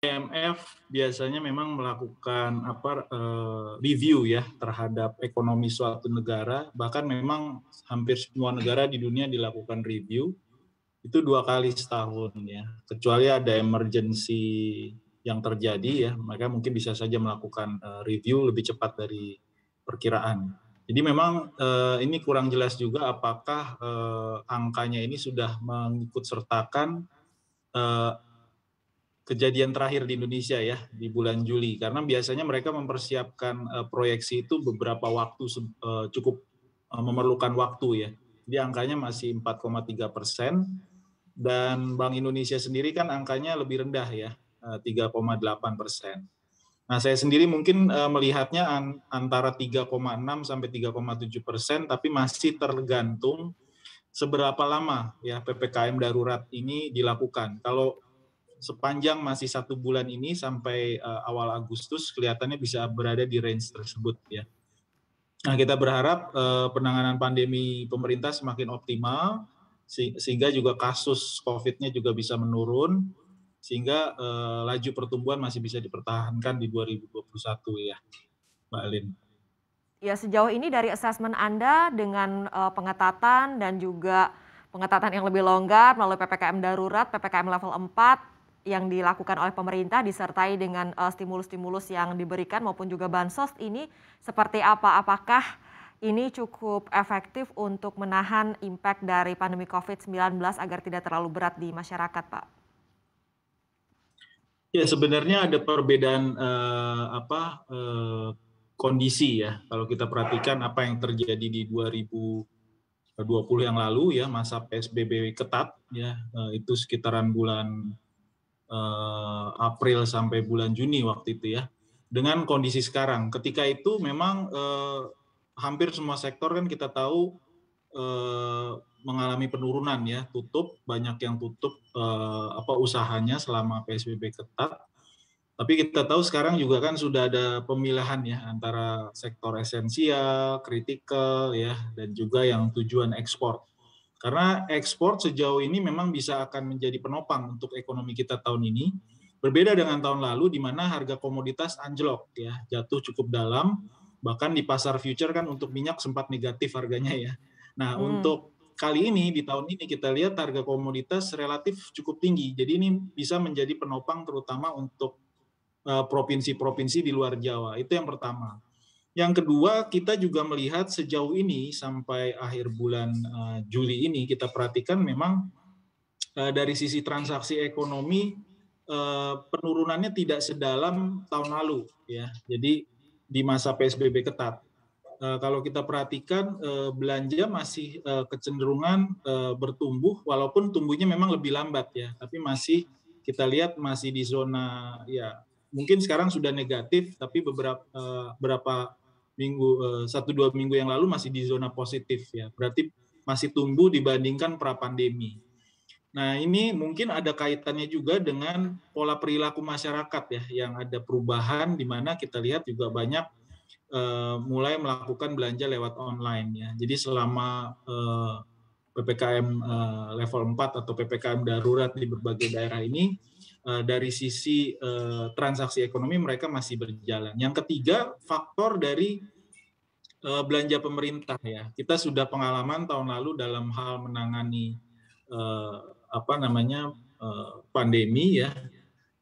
IMF biasanya memang melakukan apa eh, review ya terhadap ekonomi suatu negara bahkan memang hampir semua negara di dunia dilakukan review itu dua kali setahun ya kecuali ada emergency yang terjadi ya mereka mungkin bisa saja melakukan eh, review lebih cepat dari perkiraan jadi memang eh, ini kurang jelas juga apakah angkanya ini sudah mengikut sertakan kejadian terakhir di Indonesia ya di bulan Juli karena biasanya mereka mempersiapkan uh, proyeksi itu beberapa waktu uh, cukup uh, memerlukan waktu ya. di angkanya masih 4,3 persen dan Bank Indonesia sendiri kan angkanya lebih rendah ya 3,8 persen. Nah saya sendiri mungkin melihatnya antara 3,6 sampai 3,7 persen tapi masih tergantung seberapa lama ya ppkm darurat ini dilakukan. Kalau sepanjang masih satu bulan ini sampai uh, awal Agustus kelihatannya bisa berada di range tersebut ya. Nah kita berharap uh, penanganan pandemi pemerintah semakin optimal sehingga juga kasus COVID-nya juga bisa menurun sehingga uh, laju pertumbuhan masih bisa dipertahankan di 2021 ya, Mbak Alin. Ya sejauh ini dari asesmen Anda dengan uh, pengetatan dan juga pengetatan yang lebih longgar melalui PPKM darurat, PPKM level 4, yang dilakukan oleh pemerintah disertai dengan eh, stimulus-stimulus uh, yang diberikan maupun juga bansos ini seperti apa? Apakah ini cukup efektif untuk menahan impact dari pandemi COVID-19 agar tidak terlalu berat di masyarakat, Pak? Ya, sebenarnya ada perbedaan uh, apa uh, kondisi ya. Kalau kita perhatikan apa yang terjadi di 2020 yang lalu ya masa PSBB ketat ya itu sekitaran bulan Eh, April sampai bulan Juni waktu itu ya. Dengan kondisi sekarang, ketika itu memang eh, hampir semua sektor kan kita tahu eh, mengalami penurunan ya, tutup banyak yang tutup eh, apa usahanya selama PSBB ketat. Tapi kita tahu sekarang juga kan sudah ada pemilahan ya antara sektor esensial, kritikal ya dan juga yang tujuan ekspor. Karena ekspor sejauh ini memang bisa akan menjadi penopang untuk ekonomi kita tahun ini. Berbeda dengan tahun lalu di mana harga komoditas anjlok ya, jatuh cukup dalam bahkan di pasar future kan untuk minyak sempat negatif harganya ya. Nah, hmm. untuk kali ini di tahun ini kita lihat harga komoditas relatif cukup tinggi. Jadi ini bisa menjadi penopang terutama untuk eh, provinsi-provinsi uh, di luar Jawa. Itu yang pertama. Yang kedua, kita juga melihat sejauh ini sampai akhir bulan eh, Juli ini kita perhatikan memang eh, dari sisi transaksi ekonomi eh, penurunannya tidak sedalam tahun lalu ya. Jadi di masa PSBB ketat. kalau kita perhatikan belanja masih kecenderungan bertumbuh walaupun tumbuhnya memang lebih lambat ya, tapi masih kita lihat masih di zona ya mungkin sekarang sudah negatif tapi beberapa berapa minggu eh, satu dua minggu yang lalu masih di zona positif ya berarti masih tumbuh dibandingkan pra pandemi nah ini mungkin ada kaitannya juga dengan pola perilaku masyarakat ya yang ada perubahan di mana kita lihat juga banyak eh, mulai melakukan belanja lewat online ya jadi selama eh, ppkm level 4 atau ppkm darurat di berbagai daerah ini Eh, dari sisi eh, transaksi ekonomi mereka masih berjalan. Yang ketiga, faktor dari eh, belanja pemerintah ya. Kita sudah pengalaman tahun lalu dalam hal menangani apa namanya pandemi ya.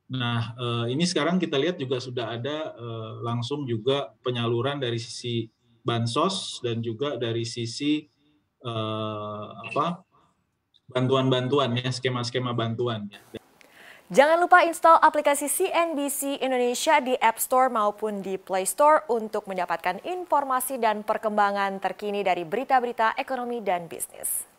Nah, ini sekarang kita lihat juga sudah ada langsung juga penyaluran dari sisi bansos dan juga dari sisi apa bantuan-bantuan ya, skema-skema bantuan ya. Jangan lupa install aplikasi CNBC Indonesia di App Store maupun di Play Store untuk mendapatkan informasi dan perkembangan terkini dari berita-berita ekonomi dan bisnis.